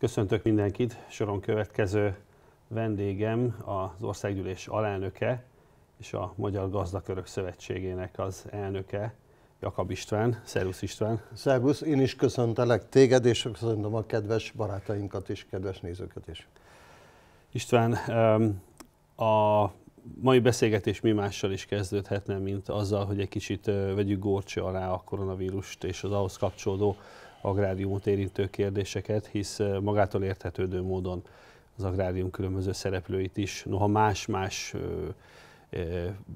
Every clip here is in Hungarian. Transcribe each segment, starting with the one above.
Köszöntök mindenkit, soron következő vendégem az országgyűlés alelnöke és a Magyar Gazdakörök Szövetségének az elnöke, Jakab István. Szervusz István! Szervusz, én is köszöntelek téged, és köszöntöm a kedves barátainkat és kedves nézőket is. István, a mai beszélgetés mi mással is kezdődhetne, mint azzal, hogy egy kicsit vegyük górcsi alá a koronavírust és az ahhoz kapcsolódó agráriumot érintő kérdéseket, hisz magától érthetődő módon az agrárium különböző szereplőit is, noha más-más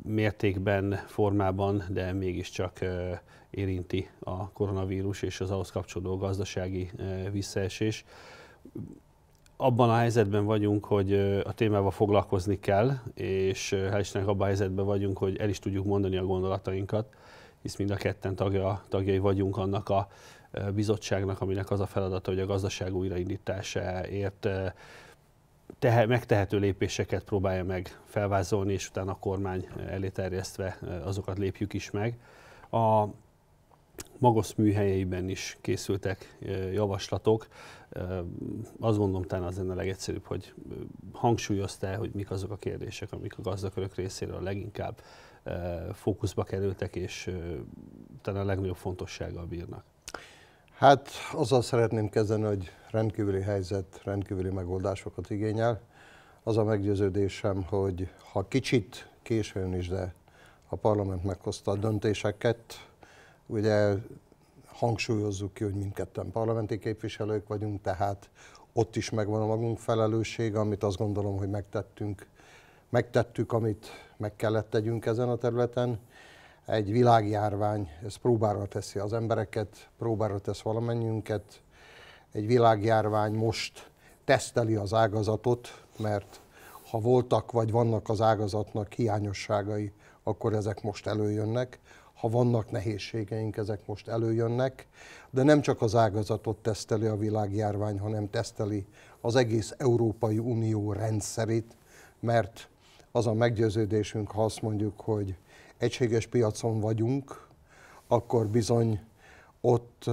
mértékben, formában, de mégiscsak érinti a koronavírus és az ahhoz kapcsolódó gazdasági visszaesés. Abban a helyzetben vagyunk, hogy a témával foglalkozni kell, és hál' Istennek abban a helyzetben vagyunk, hogy el is tudjuk mondani a gondolatainkat, hisz mind a ketten tagja, tagjai vagyunk annak a bizottságnak, aminek az a feladata, hogy a gazdaság újraindításáért eh, tehe, megtehető lépéseket próbálja meg felvázolni, és utána a kormány elé terjesztve eh, azokat lépjük is meg. A magos műhelyeiben is készültek eh, javaslatok. Azt gondolom, talán az lenne a legegyszerűbb, hogy hangsúlyozta, hogy mik azok a kérdések, amik a gazdakörök részéről a leginkább fókuszba kerültek, és talán a legnagyobb fontossággal bírnak. Hát azzal szeretném kezdeni, hogy rendkívüli helyzet rendkívüli megoldásokat igényel. Az a meggyőződésem, hogy ha kicsit későn is, de a parlament meghozta a döntéseket, ugye hangsúlyozzuk ki, hogy mindketten parlamenti képviselők vagyunk, tehát ott is megvan a magunk felelőssége, amit azt gondolom, hogy megtettünk, megtettük, amit meg kellett tegyünk ezen a területen egy világjárvány, ez próbára teszi az embereket, próbára tesz valamennyünket. Egy világjárvány most teszteli az ágazatot, mert ha voltak vagy vannak az ágazatnak hiányosságai, akkor ezek most előjönnek. Ha vannak nehézségeink, ezek most előjönnek. De nem csak az ágazatot teszteli a világjárvány, hanem teszteli az egész Európai Unió rendszerét, mert az a meggyőződésünk, ha azt mondjuk, hogy egységes piacon vagyunk, akkor bizony ott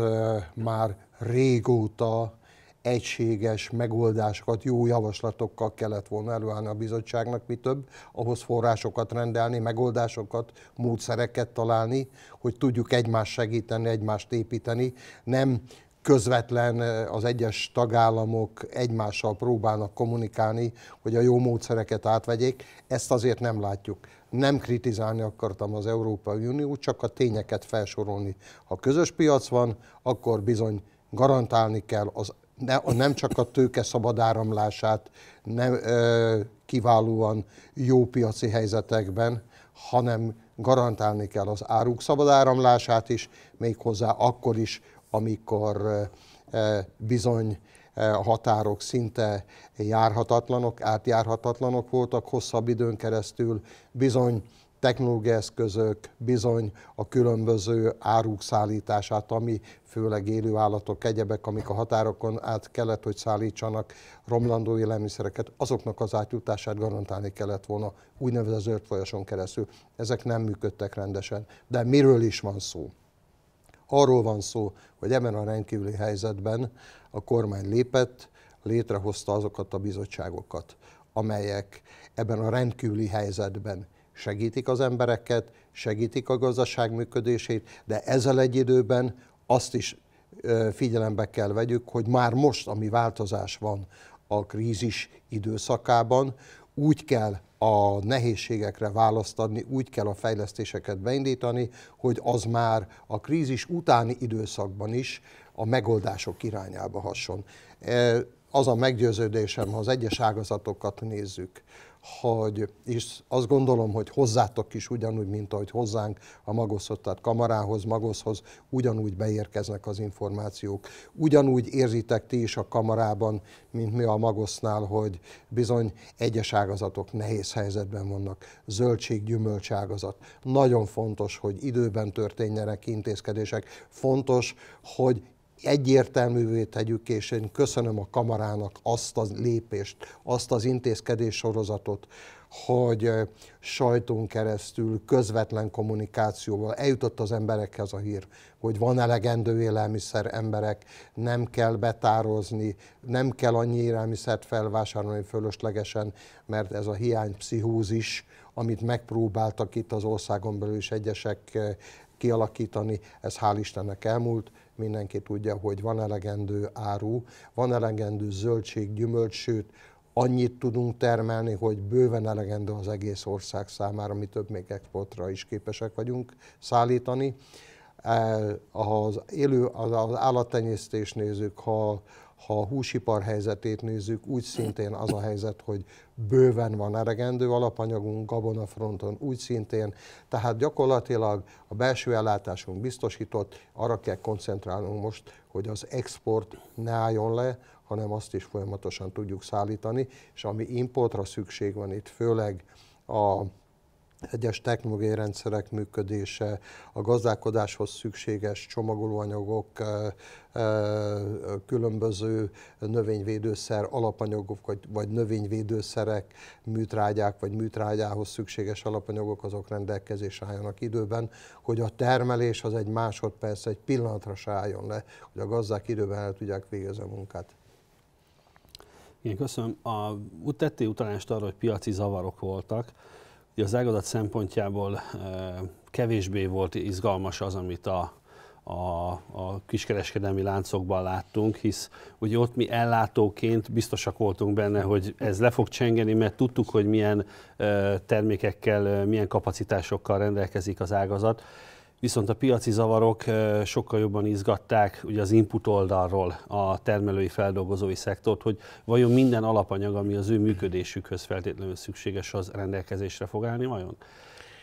már régóta egységes megoldásokat, jó javaslatokkal kellett volna előállni a bizottságnak, mi több, ahhoz forrásokat rendelni, megoldásokat, módszereket találni, hogy tudjuk egymást segíteni, egymást építeni, nem közvetlen az egyes tagállamok egymással próbálnak kommunikálni, hogy a jó módszereket átvegyék. Ezt azért nem látjuk. Nem kritizálni akartam az Európai Unió, csak a tényeket felsorolni. Ha közös piac van, akkor bizony garantálni kell az ne, nem csak a tőke szabad áramlását nem, ö, kiválóan jó piaci helyzetekben, hanem garantálni kell az áruk szabad áramlását is, méghozzá akkor is, amikor eh, eh, bizony eh, a határok szinte járhatatlanok, átjárhatatlanok voltak hosszabb időn keresztül, bizony technológiai eszközök, bizony a különböző áruk szállítását, ami főleg állatok, egyebek, amik a határokon át kellett, hogy szállítsanak romlandó élelmiszereket, azoknak az átjutását garantálni kellett volna úgynevezett zöld folyoson keresztül. Ezek nem működtek rendesen. De miről is van szó? Arról van szó, hogy ebben a rendkívüli helyzetben a kormány lépett, létrehozta azokat a bizottságokat, amelyek ebben a rendkívüli helyzetben segítik az embereket, segítik a gazdaság működését, de ezzel egy időben azt is figyelembe kell vegyük, hogy már most, ami változás van a krízis időszakában, úgy kell a nehézségekre választ adni, úgy kell a fejlesztéseket beindítani, hogy az már a krízis utáni időszakban is a megoldások irányába hasson. E, az a meggyőződésem, ha az egyes ágazatokat nézzük, hogy, és azt gondolom, hogy hozzátok is ugyanúgy, mint ahogy hozzánk a magoszhoz, tehát kamarához, magoszhoz ugyanúgy beérkeznek az információk. Ugyanúgy érzitek ti is a kamarában, mint mi a magosznál, hogy bizony egyes ágazatok nehéz helyzetben vannak. Zöldség, gyümölcs ágazat. Nagyon fontos, hogy időben történjenek intézkedések. Fontos, hogy egyértelművé tegyük, és én köszönöm a kamarának azt a lépést, azt az intézkedés sorozatot, hogy sajtón keresztül, közvetlen kommunikációval eljutott az emberekhez a hír, hogy van elegendő élelmiszer emberek, nem kell betározni, nem kell annyi élelmiszert felvásárolni fölöslegesen, mert ez a hiány pszichózis, amit megpróbáltak itt az országon belül is egyesek kialakítani, ez hál' Istennek elmúlt, mindenki tudja, hogy van elegendő áru, van elegendő zöldség, gyümölcs, sőt, annyit tudunk termelni, hogy bőven elegendő az egész ország számára, mi több még exportra is képesek vagyunk szállítani. Eh, az élő, az állattenyésztés nézzük, ha ha a húsipar helyzetét nézzük, úgy szintén az a helyzet, hogy bőven van elegendő alapanyagunk gabonafronton, úgy szintén. Tehát gyakorlatilag a belső ellátásunk biztosított, arra kell koncentrálnunk most, hogy az export ne álljon le, hanem azt is folyamatosan tudjuk szállítani, és ami importra szükség van itt, főleg a egyes technológiai rendszerek működése, a gazdálkodáshoz szükséges csomagolóanyagok, különböző növényvédőszer alapanyagok, vagy, vagy növényvédőszerek, műtrágyák, vagy műtrágyához szükséges alapanyagok, azok rendelkezésre álljanak időben, hogy a termelés az egy másodperc, egy pillanatra se álljon le, hogy a gazdák időben el tudják végezni a munkát. Igen, köszönöm. A, tettél utalást arra, hogy piaci zavarok voltak. Ugye az ágazat szempontjából eh, kevésbé volt izgalmas az, amit a, a, a kiskereskedelmi láncokban láttunk, hisz ugye ott mi ellátóként biztosak voltunk benne, hogy ez le fog csengeni, mert tudtuk, hogy milyen eh, termékekkel, eh, milyen kapacitásokkal rendelkezik az ágazat viszont a piaci zavarok eh, sokkal jobban izgatták ugye az input oldalról a termelői feldolgozói szektort, hogy vajon minden alapanyag, ami az ő működésükhöz feltétlenül szükséges, az rendelkezésre fog állni vajon?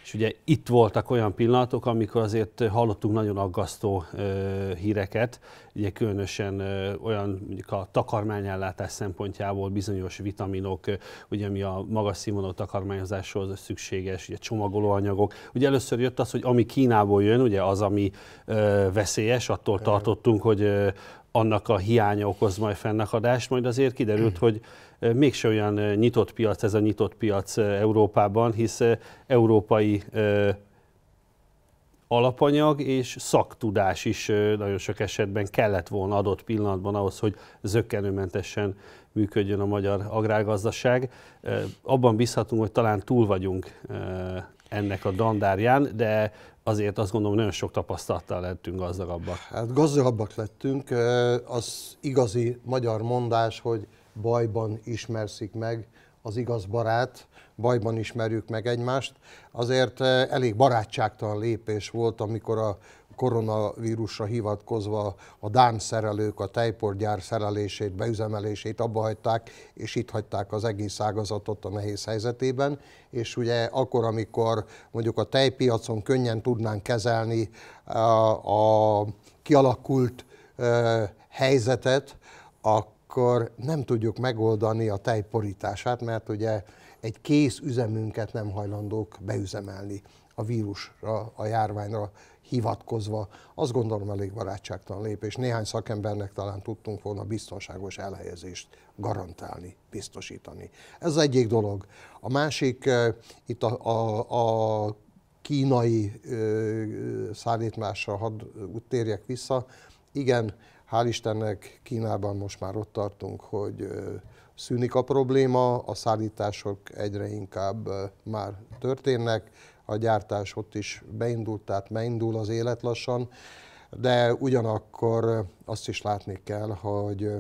És ugye itt voltak olyan pillanatok, amikor azért hallottunk nagyon aggasztó ö, híreket, ugye különösen ö, olyan mondjuk a takarmányellátás szempontjából bizonyos vitaminok, ö, ugye ami a magas színvonalú takarmányozáshoz szükséges, ugye csomagolóanyagok. Ugye először jött az, hogy ami Kínából jön, ugye az, ami ö, veszélyes, attól tartottunk, hogy ö, annak a hiánya okoz majd fennakadást, majd azért kiderült, hogy mégse olyan nyitott piac ez a nyitott piac Európában, hisz európai alapanyag és szaktudás is nagyon sok esetben kellett volna adott pillanatban ahhoz, hogy zöggenőmentesen működjön a magyar agrárgazdaság. Abban bízhatunk, hogy talán túl vagyunk ennek a dandárján, de azért azt gondolom, nagyon sok tapasztalattal lettünk gazdagabbak. Hát gazdagabbak lettünk, az igazi magyar mondás, hogy bajban ismerszik meg az igaz barát, bajban ismerjük meg egymást. Azért eh, elég barátságtalan lépés volt, amikor a koronavírusra hivatkozva a dán szerelők a tejporgyár szerelését, beüzemelését abba hagyták, és itt hagyták az egész ágazatot a nehéz helyzetében, és ugye akkor, amikor mondjuk a tejpiacon könnyen tudnánk kezelni eh, a, kialakult eh, helyzetet, a akkor nem tudjuk megoldani a tejporítását, mert ugye egy kész üzemünket nem hajlandók beüzemelni a vírusra, a járványra hivatkozva. Azt gondolom elég barátságtalan lépés. Néhány szakembernek talán tudtunk volna biztonságos elhelyezést garantálni, biztosítani. Ez az egyik dolog. A másik, eh, itt a, a, a kínai ö, eh, eh, szállítmásra hadd térjek vissza. Igen, Hál' Istennek Kínában most már ott tartunk, hogy szűnik a probléma, a szállítások egyre inkább már történnek, a gyártás ott is beindult, tehát beindul az élet lassan, de ugyanakkor azt is látni kell, hogy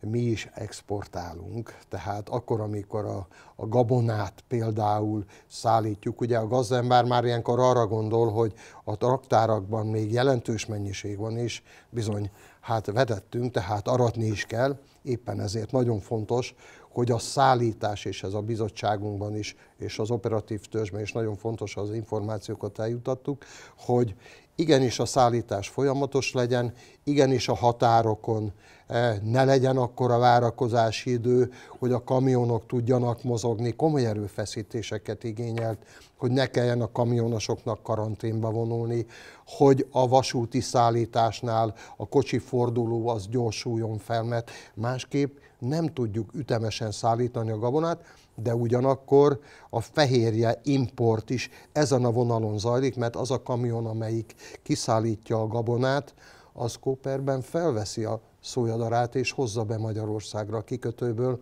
mi is exportálunk, tehát akkor, amikor a, a gabonát például szállítjuk, ugye a gazdember már ilyenkor arra gondol, hogy a traktárakban még jelentős mennyiség van, és bizony hát vedettünk, tehát aratni is kell, éppen ezért nagyon fontos, hogy a szállítás, és ez a bizottságunkban is, és az operatív törzsben is nagyon fontos, az információkat eljutattuk, hogy igenis a szállítás folyamatos legyen, igenis a határokon eh, ne legyen akkor a várakozási idő, hogy a kamionok tudjanak mozogni, komoly erőfeszítéseket igényelt, hogy ne kelljen a kamionosoknak karanténba vonulni, hogy a vasúti szállításnál a kocsi forduló az gyorsuljon fel, mert másképp nem tudjuk ütemesen szállítani a gabonát, de ugyanakkor a fehérje import is ezen a vonalon zajlik, mert az a kamion, amelyik kiszállítja a gabonát, az Kóperben felveszi a szójadarát és hozza be Magyarországra a kikötőből,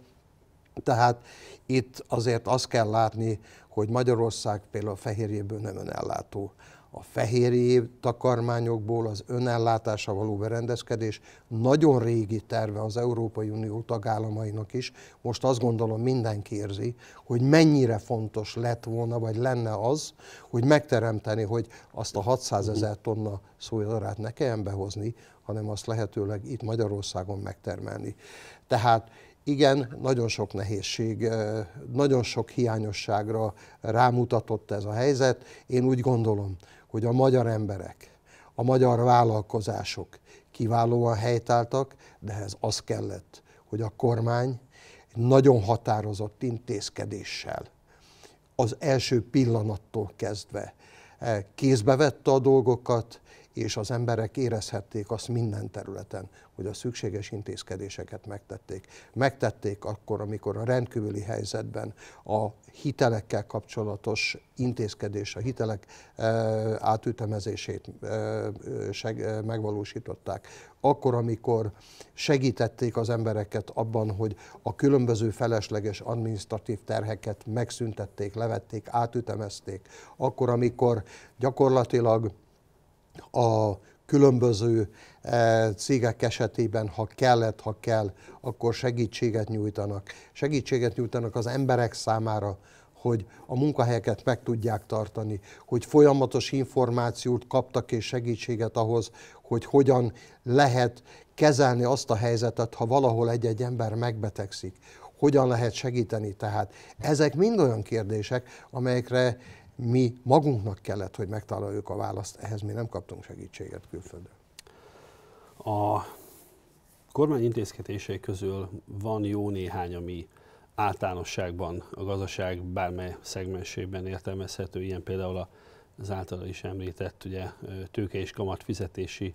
tehát itt azért azt kell látni, hogy Magyarország például fehérjéből nem önellátó. A fehérjé takarmányokból az önellátása való berendezkedés nagyon régi terve az Európai Unió tagállamainak is. Most azt gondolom mindenki érzi, hogy mennyire fontos lett volna, vagy lenne az, hogy megteremteni, hogy azt a 600 ezer tonna szójadarát ne kelljen behozni, hanem azt lehetőleg itt Magyarországon megtermelni. Tehát igen, nagyon sok nehézség, nagyon sok hiányosságra rámutatott ez a helyzet. Én úgy gondolom, hogy a magyar emberek, a magyar vállalkozások kiválóan helytáltak, de ehhez az kellett, hogy a kormány nagyon határozott intézkedéssel az első pillanattól kezdve e, kézbe vette a dolgokat, és az emberek érezhették azt minden területen, hogy a szükséges intézkedéseket megtették. Megtették akkor, amikor a rendkívüli helyzetben a hitelekkel kapcsolatos intézkedés, a hitelek eh, átütemezését eh, eh, megvalósították. Akkor, amikor segítették az embereket abban, hogy a különböző felesleges administratív terheket megszüntették, levették, átütemezték. Akkor, amikor gyakorlatilag a különböző e, cégek esetében, ha kellett, ha kell, akkor segítséget nyújtanak. Segítséget nyújtanak az emberek számára, hogy a munkahelyeket meg tudják tartani, hogy folyamatos információt kaptak és segítséget ahhoz, hogy hogyan lehet kezelni azt a helyzetet, ha valahol egy-egy ember megbetegszik, hogyan lehet segíteni. Tehát ezek mind olyan kérdések, amelyekre mi magunknak kellett, hogy megtaláljuk a választ, ehhez mi nem kaptunk segítséget külföldön. A kormány intézkedései közül van jó néhány, ami általánosságban a gazdaság bármely szegmensében értelmezhető, ilyen például az általa is említett ugye, tőke és kamat fizetési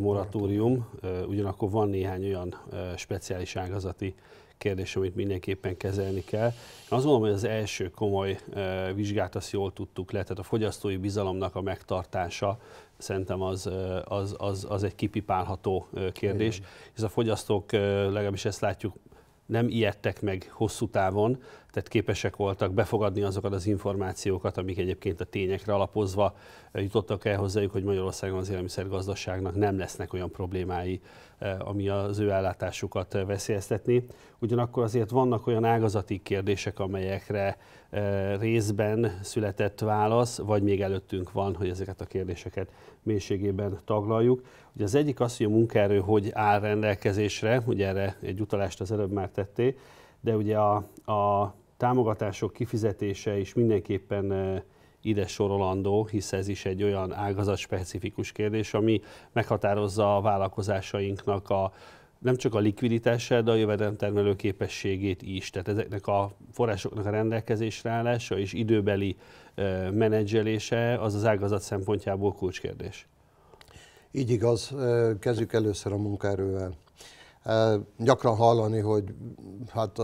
moratórium, ugyanakkor van néhány olyan speciális ágazati kérdés, amit mindenképpen kezelni kell. Én azt gondolom, hogy az első komoly vizsgát azt jól tudtuk le, tehát a fogyasztói bizalomnak a megtartása szerintem az, az, az, az egy kipipálható kérdés, Igen. hisz a fogyasztók, legalábbis ezt látjuk, nem ijedtek meg hosszú távon, tehát képesek voltak befogadni azokat az információkat, amik egyébként a tényekre alapozva eh, jutottak el hozzájuk, hogy Magyarországon az élelmiszergazdaságnak nem lesznek olyan problémái, eh, ami az ő ellátásukat eh, veszélyeztetni. Ugyanakkor azért vannak olyan ágazati kérdések, amelyekre részben született válasz, vagy még előttünk van, hogy ezeket a kérdéseket mélységében taglaljuk. Ugye az egyik az, hogy a munkaerő hogy áll rendelkezésre, ugye erre egy utalást az előbb már tettél, de ugye a, a támogatások kifizetése is mindenképpen eh, ide sorolandó, hisz ez is egy olyan ágazatspecifikus kérdés, ami meghatározza a vállalkozásainknak a nem csak a likviditását, de a jövedelemtermelő képességét is. Tehát ezeknek a forrásoknak a rendelkezésre állása és időbeli eh, menedzselése az az ágazat szempontjából kulcskérdés. Így igaz, eh, kezdjük először a munkaerővel. Gyakran hallani, hogy hát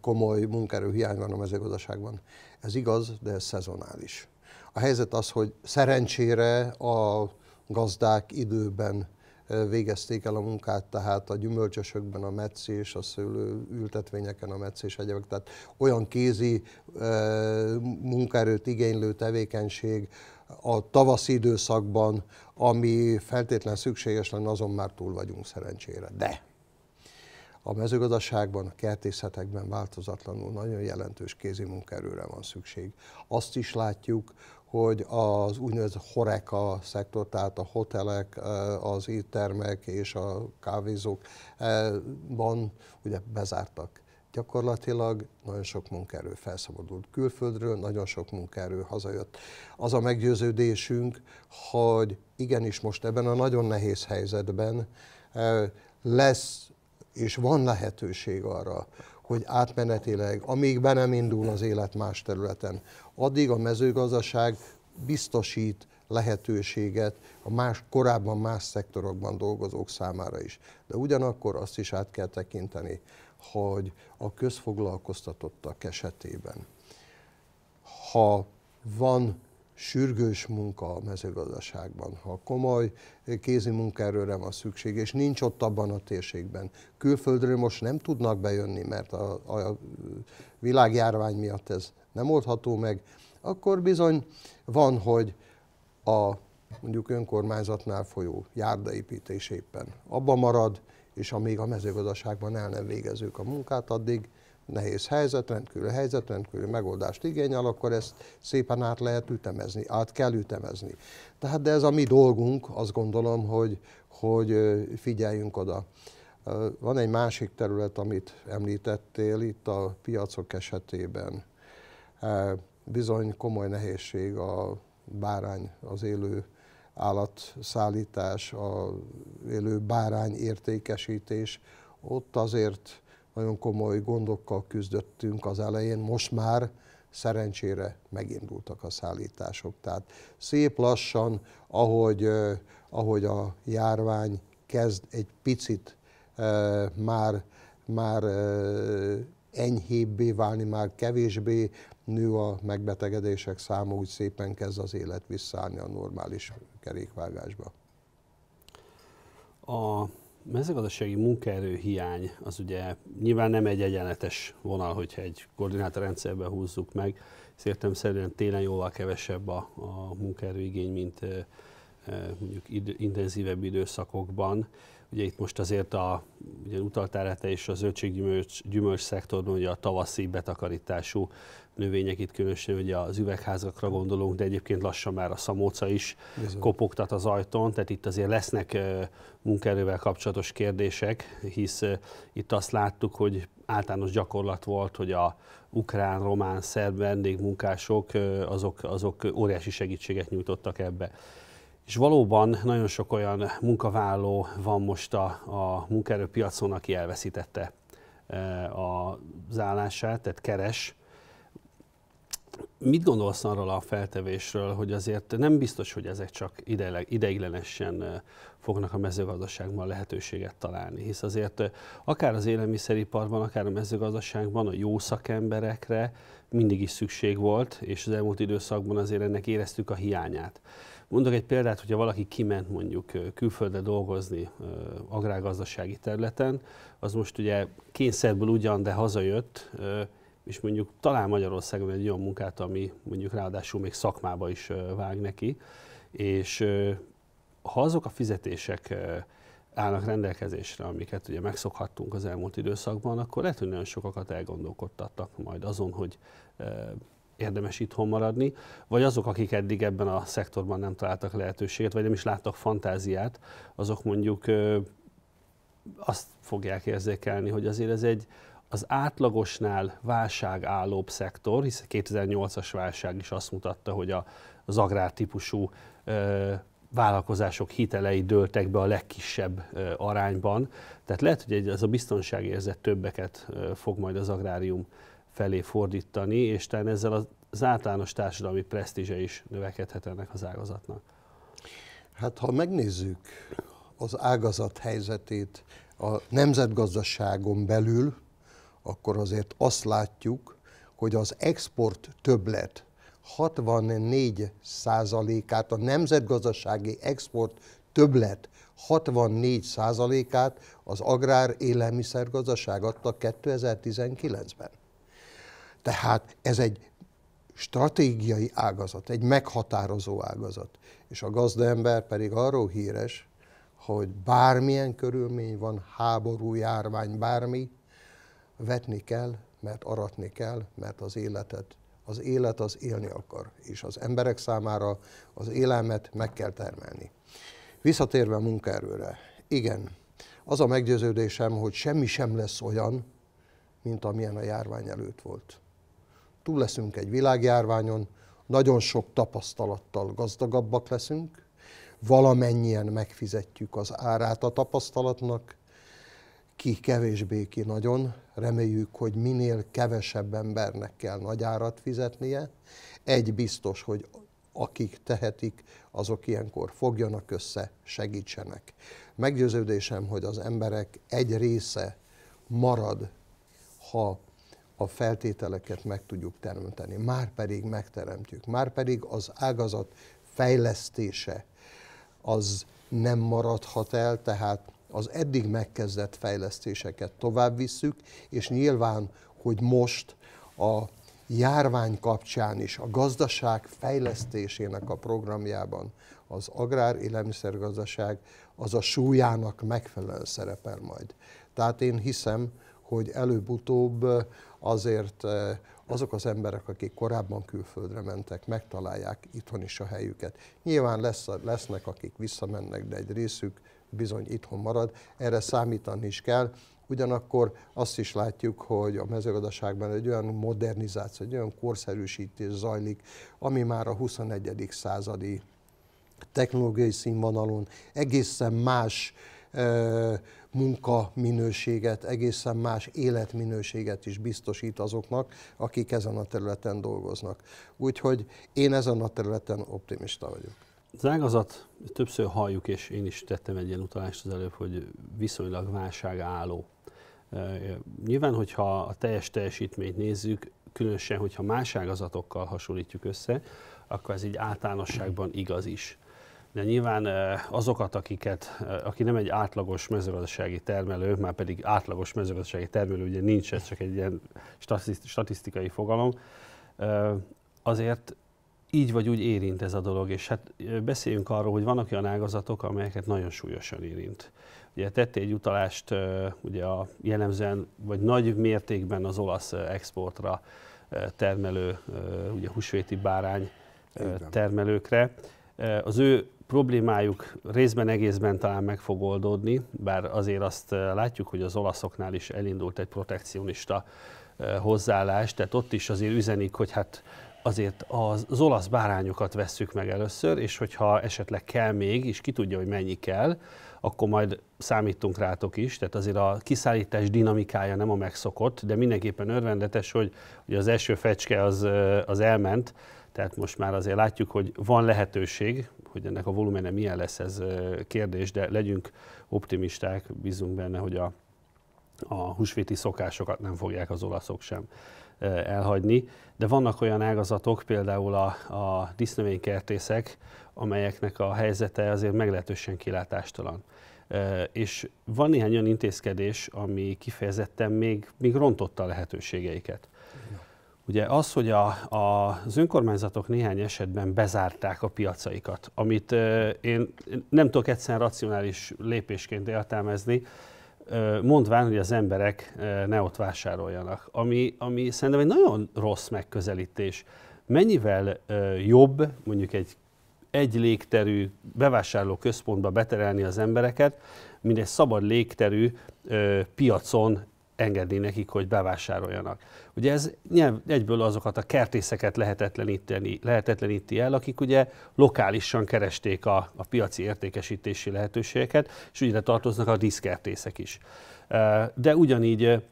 komoly munkaerőhiány van a mezőgazdaságban. Ez igaz, de ez szezonális. A helyzet az, hogy szerencsére a gazdák időben végezték el a munkát, tehát a gyümölcsösökben a metszés, a szőlő ültetvényeken a metszés egyébként, tehát olyan kézi munkaerőt igénylő tevékenység, a tavaszi időszakban, ami feltétlen szükséges lenne, azon már túl vagyunk szerencsére. De a mezőgazdaságban, a kertészetekben változatlanul nagyon jelentős kézi munkaerőre van szükség. Azt is látjuk, hogy az úgynevezett horeka szektor, tehát a hotelek, e, az éttermek és a e, van, ugye bezártak gyakorlatilag nagyon sok munkaerő felszabadult külföldről, nagyon sok munkaerő hazajött. Az a meggyőződésünk, hogy igenis most ebben a nagyon nehéz helyzetben eh, lesz és van lehetőség arra, hogy átmenetileg, amíg be nem indul az élet más területen, addig a mezőgazdaság biztosít lehetőséget a más, korábban más szektorokban dolgozók számára is. De ugyanakkor azt is át kell tekinteni, hogy a közfoglalkoztatottak esetében, ha van sürgős munka a mezőgazdaságban, ha komoly kézi munkaerőre van szükség, és nincs ott abban a térségben. Külföldről most nem tudnak bejönni, mert a, a világjárvány miatt ez nem oldható meg, akkor bizony van, hogy a mondjuk önkormányzatnál folyó járdaépítés éppen abba marad, és amíg a mezőgazdaságban el nem végezzük a munkát, addig nehéz helyzet, rendkívül helyzet, rendkívül megoldást igényel, akkor ezt szépen át lehet ütemezni, át kell ütemezni. Tehát de ez a mi dolgunk, azt gondolom, hogy, hogy figyeljünk oda. Van egy másik terület, amit említettél itt a piacok esetében. Bizony komoly nehézség a bárány, az élő állatszállítás, a élő bárány értékesítés, ott azért nagyon komoly gondokkal küzdöttünk az elején, most már szerencsére megindultak a szállítások. Tehát szép lassan, ahogy, ahogy a járvány kezd egy picit már, már enyhébbé válni, már kevésbé nő a megbetegedések száma, úgy szépen kezd az élet visszaállni a normális kerékvágásba. A mezőgazdasági munkaerő hiány az ugye nyilván nem egy egyenletes vonal, hogyha egy koordinátorrendszerbe húzzuk meg, ez szerint télen jóval kevesebb a, a munkaerőigény, mint mondjuk idő, intenzívebb időszakokban. Ugye itt most azért a, ugye utaltál és is az zöldséggyümölcs gyümölcs szektorban, ugye a tavaszi betakarítású növények, itt különösen ugye az üvegházakra gondolunk, de egyébként lassan már a szamóca is Bizony. kopogtat az ajtón, tehát itt azért lesznek munkaerővel kapcsolatos kérdések, hisz itt azt láttuk, hogy általános gyakorlat volt, hogy a ukrán, román, szerb vendégmunkások, azok, azok óriási segítséget nyújtottak ebbe. És valóban nagyon sok olyan munkavállaló van most a, a munkaerőpiacon, aki elveszítette e, az állását, tehát keres. Mit gondolsz arról a feltevésről, hogy azért nem biztos, hogy ezek csak ideiglenesen e, fognak a mezőgazdaságban lehetőséget találni, hisz azért e, akár az élelmiszeriparban, akár a mezőgazdaságban a jó szakemberekre mindig is szükség volt, és az elmúlt időszakban azért ennek éreztük a hiányát. Mondok egy példát, hogyha valaki kiment mondjuk külföldre dolgozni agrárgazdasági területen, az most ugye kényszerből ugyan, de hazajött, és mondjuk talán Magyarországon egy olyan munkát, ami mondjuk ráadásul még szakmába is vág neki, és ha azok a fizetések állnak rendelkezésre, amiket ugye megszokhattunk az elmúlt időszakban, akkor lehet, hogy nagyon sokakat elgondolkodtattak majd azon, hogy érdemes itthon maradni, vagy azok, akik eddig ebben a szektorban nem találtak lehetőséget, vagy nem is láttak fantáziát, azok mondjuk azt fogják érzékelni, hogy azért ez egy az átlagosnál válságállóbb szektor, hiszen 2008-as válság is azt mutatta, hogy a, az agrártípusú vállalkozások hitelei dőltek be a legkisebb arányban. Tehát lehet, hogy ez a biztonságérzet többeket fog majd az agrárium felé fordítani, és talán ezzel az általános társadalmi presztízse is növekedhet ennek az ágazatnak. Hát ha megnézzük az ágazat helyzetét a nemzetgazdaságon belül, akkor azért azt látjuk, hogy az export többlet 64 százalékát, a nemzetgazdasági export többlet 64 százalékát az agrár élelmiszergazdaság adta 2019-ben. Tehát ez egy stratégiai ágazat, egy meghatározó ágazat. És a gazdaember pedig arról híres, hogy bármilyen körülmény van, háború, járvány, bármi, vetni kell, mert aratni kell, mert az életet, az élet az élni akar, és az emberek számára az élelmet meg kell termelni. Visszatérve a munkaerőre, igen, az a meggyőződésem, hogy semmi sem lesz olyan, mint amilyen a járvány előtt volt túl leszünk egy világjárványon, nagyon sok tapasztalattal gazdagabbak leszünk, valamennyien megfizetjük az árát a tapasztalatnak, ki kevésbé, ki nagyon. Reméljük, hogy minél kevesebb embernek kell nagy árat fizetnie. Egy biztos, hogy akik tehetik, azok ilyenkor fogjanak össze, segítsenek. Meggyőződésem, hogy az emberek egy része marad, ha a feltételeket meg tudjuk teremteni, már pedig megteremtjük, már pedig az ágazat fejlesztése az nem maradhat el, tehát az eddig megkezdett fejlesztéseket tovább visszük, és nyilván, hogy most a járvány kapcsán is a gazdaság fejlesztésének a programjában az agrár élelmiszergazdaság az a súlyának megfelelően szerepel majd. Tehát én hiszem, hogy előbb-utóbb azért eh, azok az emberek, akik korábban külföldre mentek, megtalálják itthon is a helyüket. Nyilván lesz, lesznek, akik visszamennek, de egy részük bizony itthon marad, erre számítani is kell. Ugyanakkor azt is látjuk, hogy a mezőgazdaságban egy olyan modernizáció, egy olyan korszerűsítés zajlik, ami már a 21. századi technológiai színvonalon egészen más uh, munkaminőséget, egészen más életminőséget is biztosít azoknak, akik ezen a területen dolgoznak. Úgyhogy én ezen a területen optimista vagyok. Az ágazat, többször halljuk, és én is tettem egy ilyen utalást az előbb, hogy viszonylag válságálló. Nyilván, hogyha a teljes teljesítményt nézzük, különösen, hogyha más ágazatokkal hasonlítjuk össze, akkor ez így általánosságban igaz is. De nyilván azokat, akiket, aki nem egy átlagos mezőgazdasági termelő, már pedig átlagos mezőgazdasági termelő, ugye nincs, ez csak egy ilyen statisztikai fogalom, azért így vagy úgy érint ez a dolog, és hát beszéljünk arról, hogy vannak olyan ágazatok, amelyeket nagyon súlyosan érint. Ugye tette egy utalást ugye a jellemzően, vagy nagy mértékben az olasz exportra termelő, ugye húsvéti bárány termelőkre. Eh, az ő problémájuk részben egészben talán meg fog oldódni, bár azért azt eh, látjuk, hogy az olaszoknál is elindult egy protekcionista eh, hozzáállás, tehát ott is azért üzenik, hogy hát azért az olasz bárányokat vesszük meg először, és hogyha esetleg kell még, és ki tudja, hogy mennyi kell, akkor majd számítunk rátok is, tehát azért a kiszállítás dinamikája nem a megszokott, de mindenképpen örvendetes, hogy, hogy az első fecske az, az elment, tehát most már azért látjuk, hogy van lehetőség, hogy ennek a volumene milyen lesz, ez kérdés, de legyünk optimisták, bízunk benne, hogy a, a húsvéti szokásokat nem fogják az olaszok sem elhagyni. De vannak olyan ágazatok, például a, a disznövénykertészek, amelyeknek a helyzete azért meglehetősen kilátástalan. És van néhány olyan intézkedés, ami kifejezetten még, még rontotta a lehetőségeiket. Ugye az, hogy a, a, az önkormányzatok néhány esetben bezárták a piacaikat, amit ö, én nem tudok egyszerűen racionális lépésként értelmezni, ö, mondván, hogy az emberek ö, ne ott vásároljanak, ami, ami szerintem egy nagyon rossz megközelítés. Mennyivel ö, jobb mondjuk egy egy légterű bevásárló központba beterelni az embereket, mint egy szabad légterű ö, piacon engedni nekik, hogy bevásároljanak. Ugye ez egyből azokat a kertészeket lehetetleníteni, lehetetleníti el, akik ugye lokálisan keresték a, a piaci értékesítési lehetőségeket, és ugye tartoznak a diszkertészek is. De ugyanígy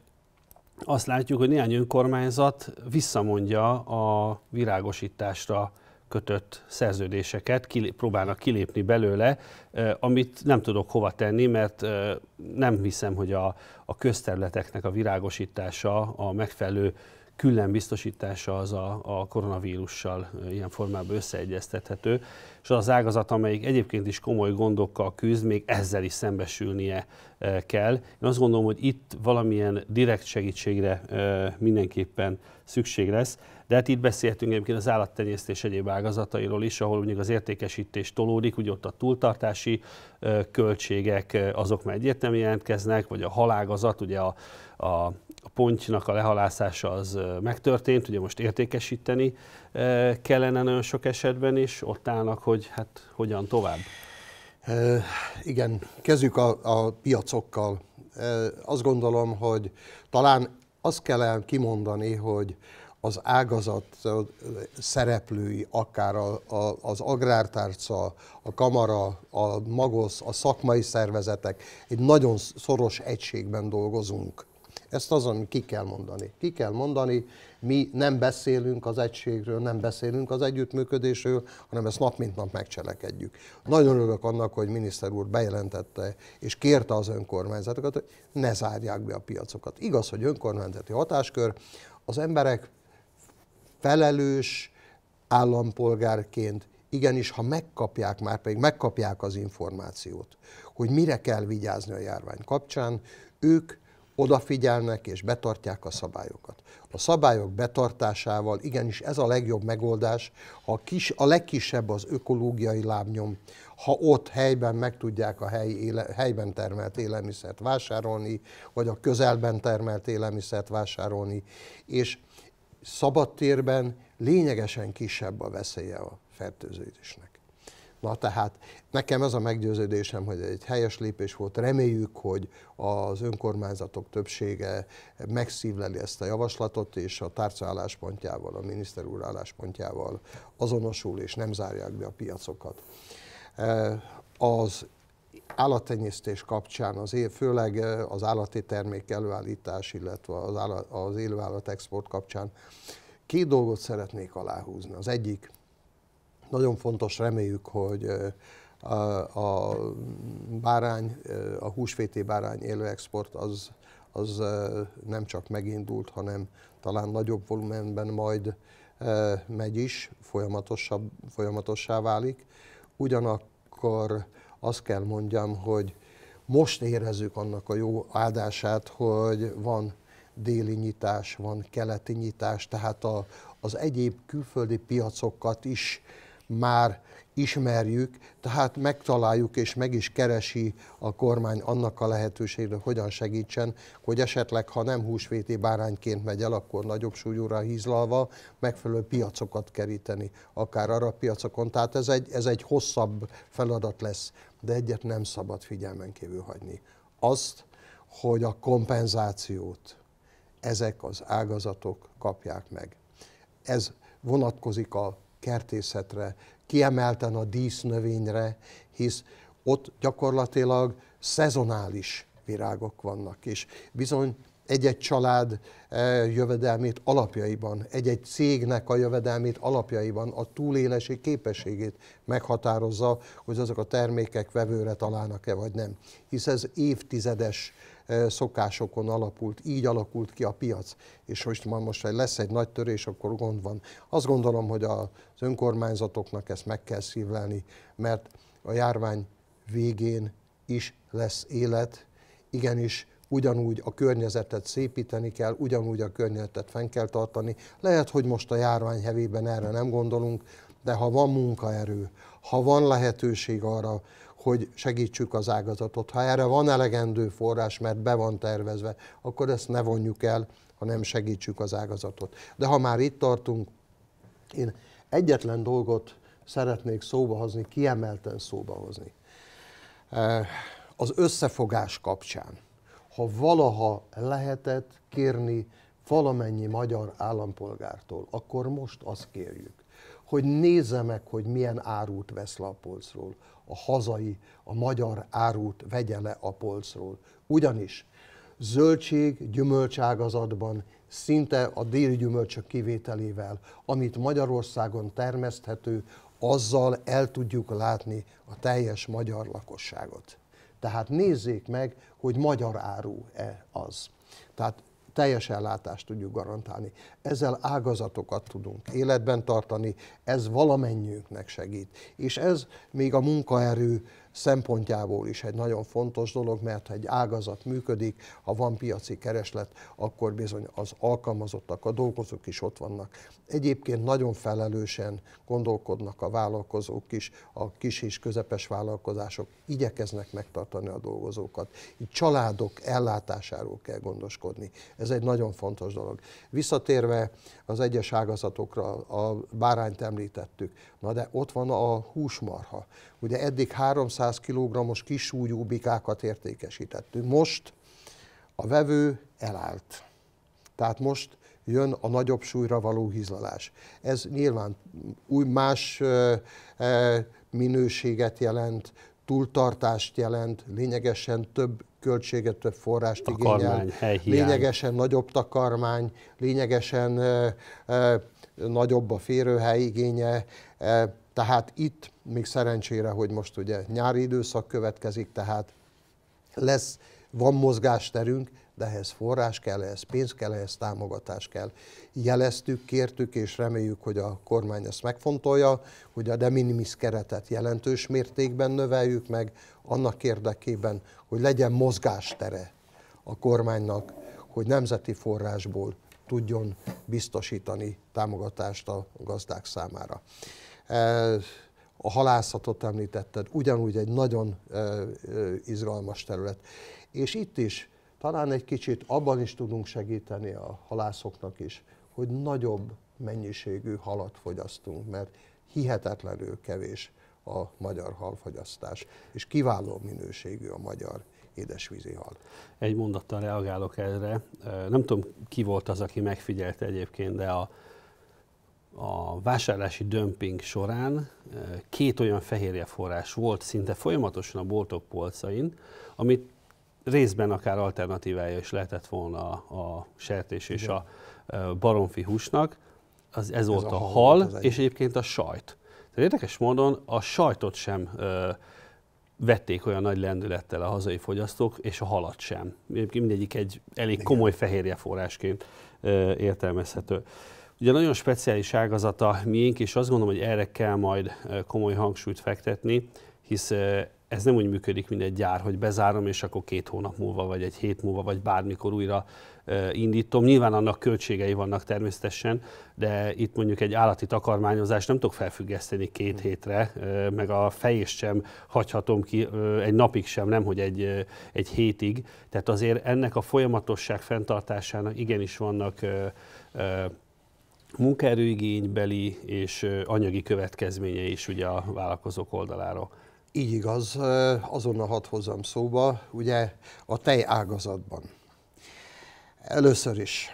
azt látjuk, hogy néhány önkormányzat visszamondja a virágosításra kötött szerződéseket kilé, próbálnak kilépni belőle, amit nem tudok hova tenni, mert nem hiszem, hogy a, a közterületeknek a virágosítása, a megfelelő külön biztosítása az a, a koronavírussal ilyen formában összeegyeztethető, és az ágazat, amelyik egyébként is komoly gondokkal küzd, még ezzel is szembesülnie kell. Én azt gondolom, hogy itt valamilyen direkt segítségre mindenképpen szükség lesz. De hát itt beszéltünk egyébként az állattenyésztés egyéb ágazatairól is, ahol mondjuk az értékesítés tolódik, ugye ott a túltartási költségek azok már egyértelműen jelentkeznek, vagy a halágazat, ugye a, a a a lehalászása az megtörtént, ugye most értékesíteni kellene nagyon sok esetben is, ott állnak, hogy hát hogyan tovább. E, igen, kezdjük a, a piacokkal. E, azt gondolom, hogy talán azt kell kimondani, hogy az ágazat szereplői, akár a, a, az agrártárca, a kamara, a magosz, a szakmai szervezetek, egy nagyon szoros egységben dolgozunk. Ezt azon ki kell mondani. Ki kell mondani, mi nem beszélünk az egységről, nem beszélünk az együttműködésről, hanem ezt nap mint nap megcselekedjük. Nagyon örülök annak, hogy miniszter úr bejelentette és kérte az önkormányzatokat, hogy ne zárják be a piacokat. Igaz, hogy önkormányzati hatáskör, az emberek felelős állampolgárként igenis, ha megkapják, már pedig megkapják az információt, hogy mire kell vigyázni a járvány kapcsán, ők odafigyelnek és betartják a szabályokat. A szabályok betartásával igenis ez a legjobb megoldás, ha a, kis, a legkisebb az ökológiai lábnyom, ha ott helyben meg tudják a helyi éle, helyben termelt élelmiszert vásárolni, vagy a közelben termelt élelmiszert vásárolni, és térben lényegesen kisebb a veszélye a fertőződésnek. Na tehát nekem ez a meggyőződésem, hogy egy helyes lépés volt. Reméljük, hogy az önkormányzatok többsége megszívleli ezt a javaslatot, és a tárca álláspontjával, a miniszter úr álláspontjával azonosul, és nem zárják be a piacokat. Az állattenyésztés kapcsán, az év, főleg eh, az állati termék előállítás, illetve az, állat, az élőállat export kapcsán két dolgot szeretnék aláhúzni. Az egyik, nagyon fontos, reméljük, hogy eh, a, a bárány, eh, a húsvéti bárány export az, az nem csak megindult, hanem talán nagyobb volumenben majd megy is, folyamatosabb, folyamatossá válik. Ugyanakkor azt kell mondjam, hogy most érezzük annak a jó áldását, hogy van déli nyitás, van keleti nyitás, tehát a, az egyéb külföldi piacokat is már ismerjük, tehát megtaláljuk és meg is keresi a kormány annak a lehetőségre, hogyan segítsen, hogy esetleg, ha nem húsvéti bárányként megy el, akkor nagyobb súlyúra hízlalva megfelelő piacokat keríteni, akár arab piacokon. Tehát ez egy, ez egy hosszabb feladat lesz de egyet nem szabad figyelmen kívül hagyni. Azt, hogy a kompenzációt ezek az ágazatok kapják meg. Ez vonatkozik a kertészetre, kiemelten a dísznövényre, hisz ott gyakorlatilag szezonális virágok vannak, és bizony egy-egy család eh, jövedelmét alapjaiban, egy-egy cégnek a jövedelmét alapjaiban, a túlélési képességét meghatározza, hogy azok a termékek vevőre találnak-e vagy nem. Hisz ez évtizedes eh, szokásokon alapult, így alakult ki a piac, és most már most lesz egy nagy törés, akkor gond van. Azt gondolom, hogy az önkormányzatoknak ezt meg kell szívlelni, mert a járvány végén is lesz élet, igenis ugyanúgy a környezetet szépíteni kell, ugyanúgy a környezetet fenn kell tartani. Lehet, hogy most a járvány hevében erre nem gondolunk, de ha van munkaerő, ha van lehetőség arra, hogy segítsük az ágazatot, ha erre van elegendő forrás, mert be van tervezve, akkor ezt ne vonjuk el, ha nem segítsük az ágazatot. De ha már itt tartunk, én egyetlen dolgot szeretnék szóba hozni, kiemelten szóba hozni. Eh, az összefogás kapcsán ha valaha lehetett kérni valamennyi magyar állampolgártól, akkor most azt kérjük, hogy nézze meg, hogy milyen árut vesz le a polcról. A hazai, a magyar árut vegye le a polcról. Ugyanis zöldség, gyümölcságazatban szinte a déli gyümölcsök kivételével, amit Magyarországon termeszthető, azzal el tudjuk látni a teljes magyar lakosságot. Tehát nézzék meg, hogy magyar áru-e az. Tehát teljes ellátást tudjuk garantálni. Ezzel ágazatokat tudunk életben tartani, ez valamennyiünknek segít. És ez még a munkaerő szempontjából is egy nagyon fontos dolog, mert ha egy ágazat működik, ha van piaci kereslet, akkor bizony az alkalmazottak, a dolgozók is ott vannak. Egyébként nagyon felelősen gondolkodnak a vállalkozók is, a kis és közepes vállalkozások igyekeznek megtartani a dolgozókat. Így családok ellátásáról kell gondoskodni. Ez egy nagyon fontos dolog. Visszatérve az egyes ágazatokra, a bárányt említettük, na de ott van a húsmarha. Ugye eddig 300 200 kg-os kisúgyú bikákat értékesítettünk. Most a vevő elállt. Tehát most jön a nagyobb súlyra való hizlalás. Ez nyilván új más minőséget jelent, túltartást jelent, lényegesen több költséget, több forrást takarmány, igényel, lényegesen nagyobb takarmány, lényegesen nagyobb a férőhely igénye, tehát itt még szerencsére, hogy most ugye nyári időszak következik, tehát lesz, van mozgásterünk, de ehhez forrás kell, ehhez pénz kell, ehhez támogatás kell. Jeleztük, kértük, és reméljük, hogy a kormány ezt megfontolja, hogy a de minimis keretet jelentős mértékben növeljük meg, annak érdekében, hogy legyen mozgástere a kormánynak, hogy nemzeti forrásból tudjon biztosítani támogatást a gazdák számára. Eh, a halászatot említetted, ugyanúgy egy nagyon eh, eh, izgalmas terület. És itt is talán egy kicsit abban is tudunk segíteni a halászoknak is, hogy nagyobb mennyiségű halat fogyasztunk, mert hihetetlenül kevés a magyar halfogyasztás, és kiváló minőségű a magyar édesvízi hal. Egy mondattal reagálok erre. Nem tudom, ki volt az, aki megfigyelte egyébként, de a a vásárlási dömping során eh, két olyan fehérjeforrás volt szinte folyamatosan a boltok polcain, amit részben akár alternatívája is lehetett volna a, sertés és a eh, baromfi húsnak, az, ez, volt ez volt a, a hal, és egyébként a sajt. Tehát érdekes módon a sajtot sem ö, eh, vették olyan nagy lendülettel a hazai fogyasztók, és a halat sem. Mindegyik egy elég komoly fehérjeforrásként ö, értelmezhető. Ugye nagyon speciális ágazata miénk, és azt gondolom, hogy erre kell majd komoly hangsúlyt fektetni, hisz ez nem úgy működik, mint egy gyár, hogy bezárom, és akkor két hónap múlva, vagy egy hét múlva, vagy bármikor újra indítom. Nyilván annak költségei vannak természetesen, de itt mondjuk egy állati takarmányozást nem tudok felfüggeszteni két hm. hétre, meg a fejést sem hagyhatom ki egy napig sem, nem hogy egy, egy hétig. Tehát azért ennek a folyamatosság fenntartásának igenis vannak munkaerőigénybeli és anyagi következménye is ugye a vállalkozók oldaláról. Így igaz, azonnal hadd hozzam szóba, ugye a tej ágazatban. Először is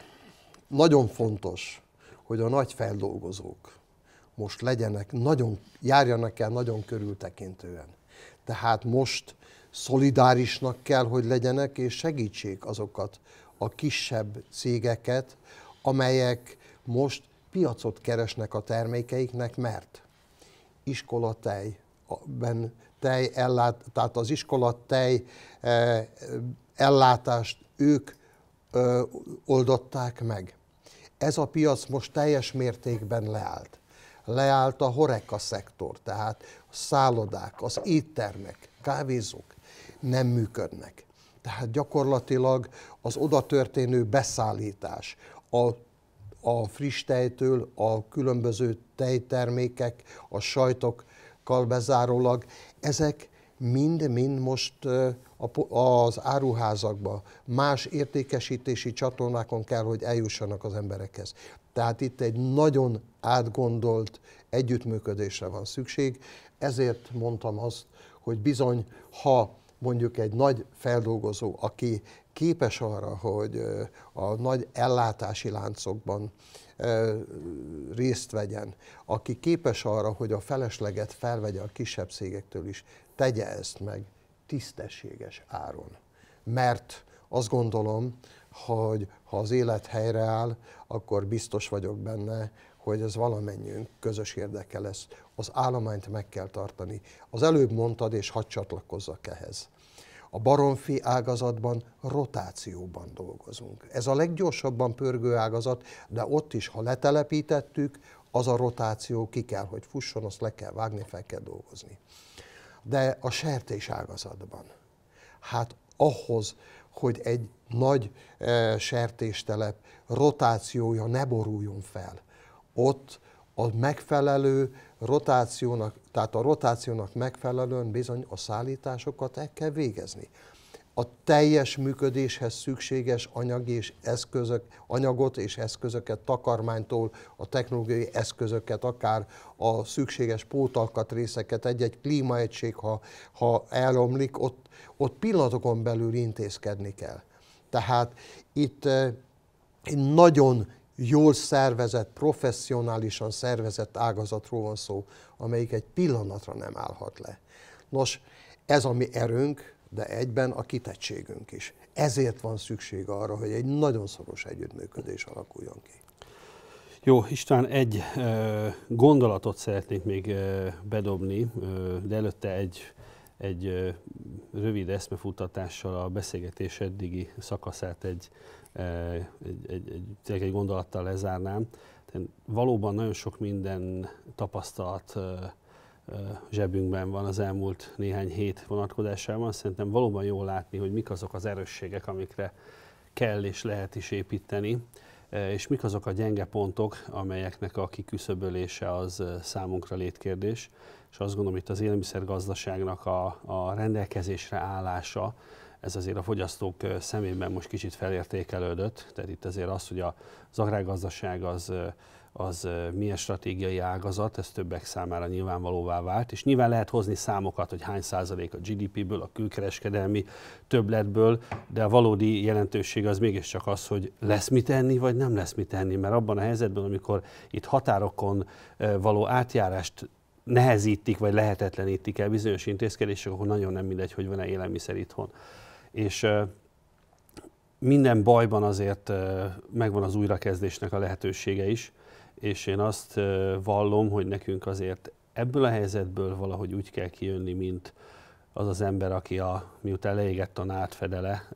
nagyon fontos, hogy a nagy feldolgozók most legyenek, nagyon, járjanak el nagyon körültekintően. Tehát most szolidárisnak kell, hogy legyenek, és segítsék azokat a kisebb cégeket, amelyek most piacot keresnek a termékeiknek, mert iskolatejben tej ellát, tehát az iskolatej e, ellátást ők oldották meg. Ez a piac most teljes mértékben leállt. Leállt a horeka szektor, tehát a szállodák, az éttermek, kávézók nem működnek. Tehát gyakorlatilag az oda történő beszállítás, a a friss tejtől a különböző tejtermékek, a sajtokkal bezárólag, ezek mind-mind most az áruházakba, más értékesítési csatornákon kell, hogy eljussanak az emberekhez. Tehát itt egy nagyon átgondolt együttműködésre van szükség, ezért mondtam azt, hogy bizony, ha mondjuk egy nagy feldolgozó, aki képes arra, hogy a nagy ellátási láncokban részt vegyen, aki képes arra, hogy a felesleget felvegye a kisebb szégektől is, tegye ezt meg tisztességes áron. Mert azt gondolom, hogy ha az élet helyreáll, akkor biztos vagyok benne, hogy ez valamennyiünk közös érdeke lesz. Az állományt meg kell tartani. Az előbb mondtad, és hadd csatlakozzak ehhez a baromfi ágazatban rotációban dolgozunk. Ez a leggyorsabban pörgő ágazat, de ott is, ha letelepítettük, az a rotáció ki kell, hogy fusson, azt le kell vágni, fel kell dolgozni. De a sertés ágazatban, hát ahhoz, hogy egy nagy e, eh, sertéstelep rotációja ne boruljon fel, ott a megfelelő rotációnak, tehát a rotációnak megfelelően bizony a szállításokat el kell végezni. A teljes működéshez szükséges anyag és eszközök, anyagot és eszközöket, takarmánytól a technológiai eszközöket, akár a szükséges pótalkatrészeket, egy-egy klímaegység, ha, ha elomlik, ott, ott pillanatokon belül intézkedni kell. Tehát itt eh, nagyon jól szervezett, professzionálisan szervezett ágazatról van szó, amelyik egy pillanatra nem állhat le. Nos, ez a mi erőnk, de egyben a kitettségünk is. Ezért van szükség arra, hogy egy nagyon szoros együttműködés alakuljon ki. Jó, István, egy ö, gondolatot szeretnék még ö, bedobni, ö, de előtte egy, egy ö, rövid eszmefutatással a beszélgetés eddigi szakaszát egy egy, egy, egy, egy gondolattal lezárnám. Tehát valóban nagyon sok minden tapasztalat zsebünkben van az elmúlt néhány hét vonatkozásában. Szerintem valóban jól látni, hogy mik azok az erősségek, amikre kell és lehet is építeni, és mik azok a gyenge pontok, amelyeknek a kiküszöbölése az számunkra létkérdés. És azt gondolom, itt az élelmiszergazdaságnak a, a rendelkezésre állása, ez azért a fogyasztók szemében most kicsit felértékelődött, tehát itt azért az, hogy az agrárgazdaság az, az milyen stratégiai ágazat, ez többek számára nyilvánvalóvá vált, és nyilván lehet hozni számokat, hogy hány százalék a GDP-ből, a külkereskedelmi többletből, de a valódi jelentőség az mégiscsak az, hogy lesz mit enni, vagy nem lesz mit enni, mert abban a helyzetben, amikor itt határokon való átjárást nehezítik, vagy lehetetlenítik el bizonyos intézkedések, akkor nagyon nem mindegy, hogy van-e élelmiszer itthon és minden bajban azért megvan az újrakezdésnek a lehetősége is, és én azt vallom, hogy nekünk azért ebből a helyzetből valahogy úgy kell kijönni, mint az az ember, aki a, miután leégett a nád fedele,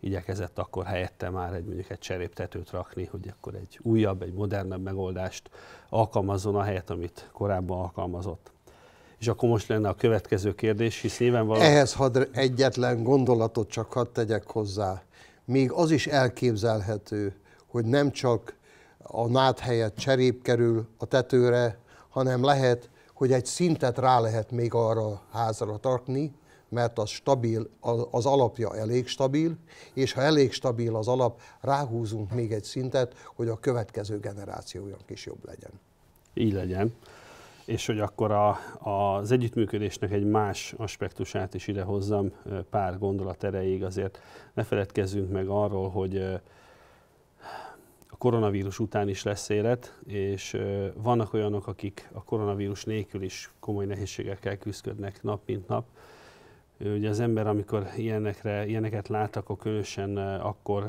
igyekezett akkor helyette már egy mondjuk egy cseréptetőt rakni, hogy akkor egy újabb, egy modernebb megoldást alkalmazzon a helyet, amit korábban alkalmazott. És akkor most lenne a következő kérdés, hisz nyilvánvalóan... Ehhez had egyetlen gondolatot csak hadd tegyek hozzá. Még az is elképzelhető, hogy nem csak a nád helyett cserép kerül a tetőre, hanem lehet, hogy egy szintet rá lehet még arra a házra tartani, mert az stabil, az alapja elég stabil, és ha elég stabil az alap, ráhúzunk még egy szintet, hogy a következő generációnak is jobb legyen. Így legyen és hogy akkor a, az együttműködésnek egy más aspektusát is ide hozzam pár gondolat erejéig, azért ne feledkezzünk meg arról, hogy a koronavírus után is lesz élet, és vannak olyanok, akik a koronavírus nélkül is komoly nehézségekkel küzdködnek nap mint nap. Ugye az ember, amikor ilyenekre, ilyeneket lát, akkor különösen akkor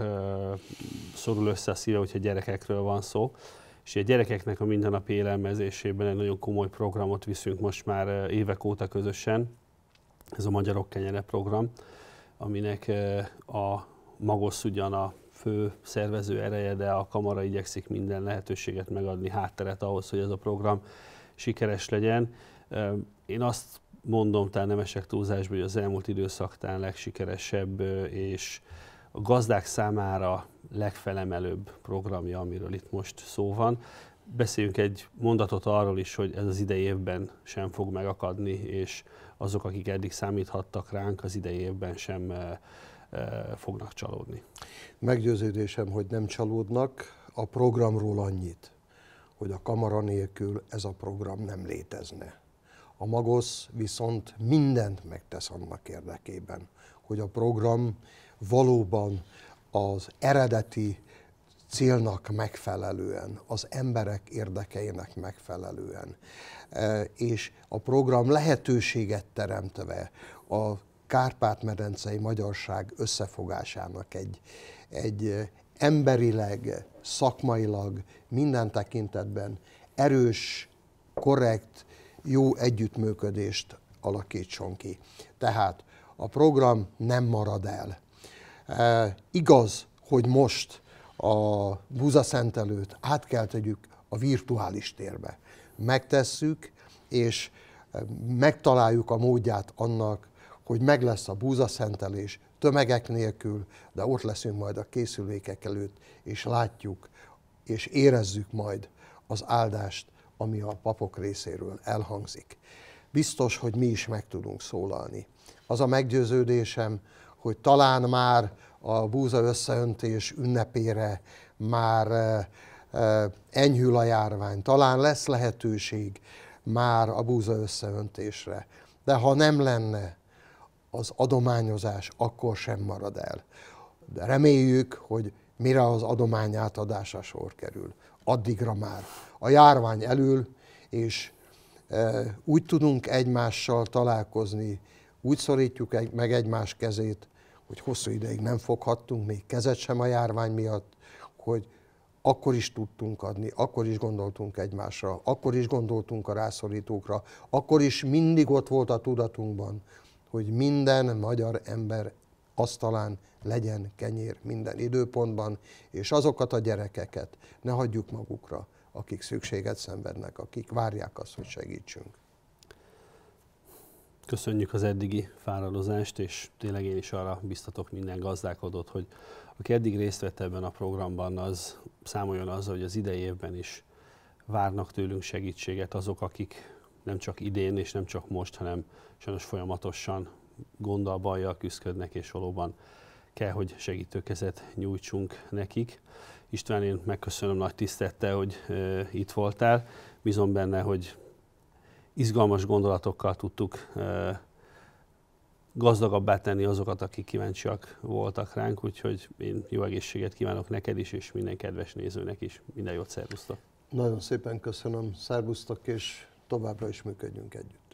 szorul össze a szíve, hogyha gyerekekről van szó és a gyerekeknek a mindennapi élelmezésében egy nagyon komoly programot viszünk most már eh, évek óta közösen, ez a Magyarok Kenyere program, aminek eh, a Magosz ugyan a fő szervező ereje, de a kamara igyekszik minden lehetőséget megadni, hátteret ahhoz, hogy ez a program sikeres legyen. Eh, én azt mondom, talán nem esek túlzásba, hogy az elmúlt időszaktán legsikeresebb és a gazdák számára legfelemelőbb programja, amiről itt most szó van. Beszéljünk egy mondatot arról is, hogy ez az idei évben sem fog megakadni, és azok, akik eddig számíthattak ránk, az idei évben sem fognak csalódni. Meggyőződésem, hogy nem csalódnak. A programról annyit, hogy a kamara nélkül ez a program nem létezne. A Magosz viszont mindent megtesz annak érdekében, hogy a program valóban az eredeti célnak megfelelően, az emberek érdekeinek megfelelően. E, és a program lehetőséget teremtve a Kárpát-medencei magyarság összefogásának egy, egy emberileg, szakmailag, minden tekintetben erős, korrekt, jó együttműködést alakítson ki. Tehát a program nem marad el Igaz, hogy most a Buza szentelőt át kell tegyük a virtuális térbe. Megtesszük, és megtaláljuk a módját annak, hogy meg lesz a búzaszentelés tömegek nélkül, de ott leszünk majd a készülékek előtt, és látjuk, és érezzük majd az áldást, ami a papok részéről elhangzik. Biztos, hogy mi is meg tudunk szólalni. Az a meggyőződésem, hogy talán már a búza összeöntés ünnepére már e, e, enyhül a járvány, talán lesz lehetőség már a búza összeöntésre. De ha nem lenne az adományozás, akkor sem marad el. De reméljük, hogy mire az adomány átadása sor kerül. Addigra már a járvány elül, és e, úgy tudunk egymással találkozni, úgy szorítjuk egy, meg egymás kezét, hogy hosszú ideig nem foghattunk, még kezet sem a járvány miatt, hogy akkor is tudtunk adni, akkor is gondoltunk egymásra, akkor is gondoltunk a rászorítókra, akkor is mindig ott volt a tudatunkban, hogy minden magyar ember asztalán legyen kenyér minden időpontban, és azokat a gyerekeket ne hagyjuk magukra, akik szükséget szenvednek, akik várják azt, hogy segítsünk. Köszönjük az eddigi fáradozást, és tényleg én is arra biztatok minden gazdálkodót, hogy aki eddig részt vett ebben a programban, az számoljon azzal, hogy az idei évben is várnak tőlünk segítséget azok, akik nem csak idén és nem csak most, hanem sajnos folyamatosan gonddal, bajjal küzdködnek, és valóban kell, hogy segítőkezet nyújtsunk nekik. István, én megköszönöm nagy tisztette, hogy e, itt voltál. Bízom benne, hogy izgalmas gondolatokkal tudtuk gazdagabbá tenni azokat, akik kíváncsiak voltak ránk, úgyhogy én jó egészséget kívánok neked is, és minden kedves nézőnek is. Minden jót, szervusztok! Nagyon szépen köszönöm, szervusztok, és továbbra is működjünk együtt.